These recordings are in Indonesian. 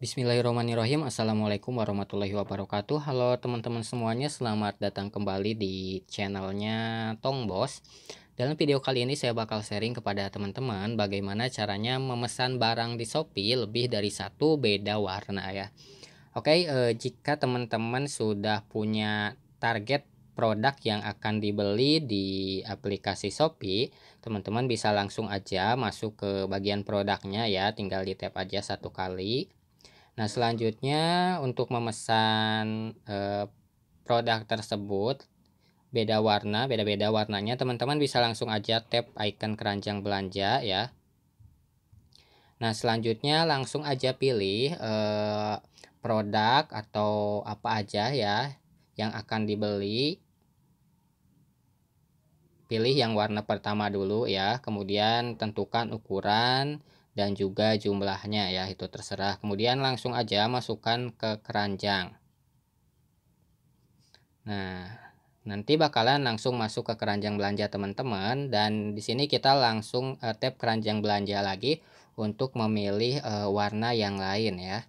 Bismillahirrahmanirrahim Assalamualaikum warahmatullahi wabarakatuh Halo teman-teman semuanya Selamat datang kembali di channelnya Tong Bos Dalam video kali ini saya bakal sharing kepada teman-teman Bagaimana caranya memesan barang di Shopee Lebih dari satu beda warna ya Oke eh, jika teman-teman sudah punya target produk yang akan dibeli di aplikasi Shopee, teman-teman bisa langsung aja masuk ke bagian produknya ya, tinggal di tap aja satu kali. Nah, selanjutnya untuk memesan e, produk tersebut beda warna, beda-beda warnanya, teman-teman bisa langsung aja tap icon keranjang belanja ya. Nah, selanjutnya langsung aja pilih e, produk atau apa aja ya yang akan dibeli. Pilih yang warna pertama dulu ya, kemudian tentukan ukuran dan juga jumlahnya ya itu terserah. Kemudian langsung aja masukkan ke keranjang. Nah, nanti bakalan langsung masuk ke keranjang belanja teman-teman dan di sini kita langsung uh, tap keranjang belanja lagi untuk memilih uh, warna yang lain ya.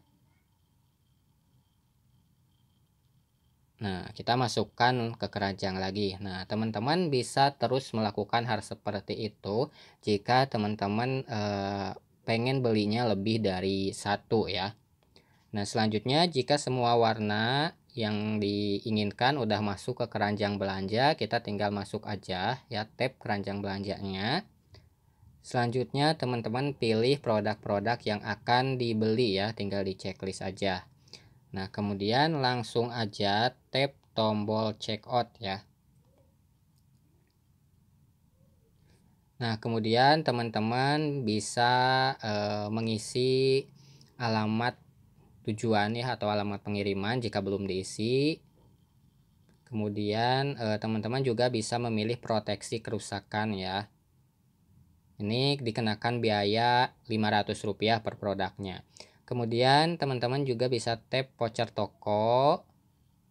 Nah, kita masukkan ke keranjang lagi. Nah, teman-teman bisa terus melakukan hal seperti itu jika teman-teman e, pengen belinya lebih dari satu ya. Nah selanjutnya jika semua warna yang diinginkan udah masuk ke keranjang belanja kita tinggal masuk aja ya tab keranjang belanjanya selanjutnya teman-teman pilih produk-produk yang akan dibeli ya tinggal di checklist aja nah kemudian langsung aja tap tombol checkout ya Nah, kemudian teman-teman bisa e, mengisi alamat tujuan ya atau alamat pengiriman jika belum diisi. Kemudian eh, teman-teman juga bisa memilih proteksi kerusakan ya. Ini dikenakan biaya Rp500 per produknya. Kemudian teman-teman juga bisa tap voucher toko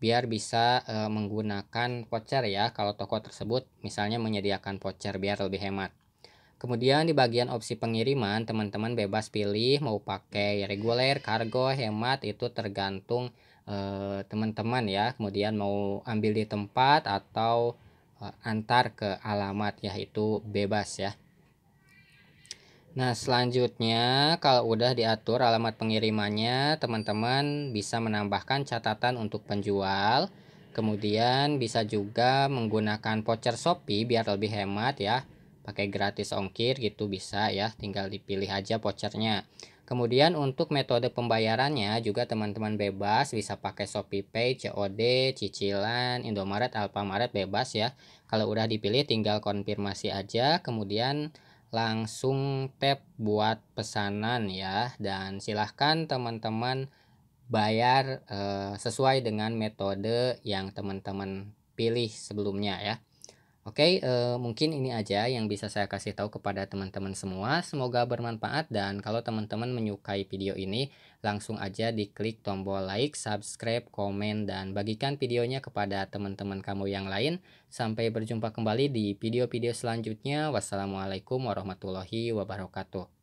biar bisa eh, menggunakan voucher ya kalau toko tersebut misalnya menyediakan voucher biar lebih hemat. Kemudian di bagian opsi pengiriman, teman-teman bebas pilih mau pakai reguler, kargo, hemat itu tergantung eh, teman-teman eh, ya. Kemudian mau ambil di tempat atau eh, antar ke alamat ya itu bebas ya. Nah, selanjutnya kalau udah diatur alamat pengirimannya, teman-teman bisa menambahkan catatan untuk penjual. Kemudian bisa juga menggunakan voucher Shopee biar lebih hemat ya pakai gratis ongkir gitu bisa ya tinggal dipilih aja vouchernya kemudian untuk metode pembayarannya juga teman-teman bebas bisa pakai Shopee Pay, COD, cicilan, Indomaret, Alfamaret bebas ya kalau udah dipilih tinggal konfirmasi aja kemudian langsung tap buat pesanan ya dan silahkan teman-teman bayar e, sesuai dengan metode yang teman-teman pilih sebelumnya ya Oke, okay, eh, mungkin ini aja yang bisa saya kasih tahu kepada teman-teman semua. Semoga bermanfaat dan kalau teman-teman menyukai video ini, langsung aja diklik tombol like, subscribe, komen, dan bagikan videonya kepada teman-teman kamu yang lain. Sampai berjumpa kembali di video-video selanjutnya. Wassalamualaikum warahmatullahi wabarakatuh.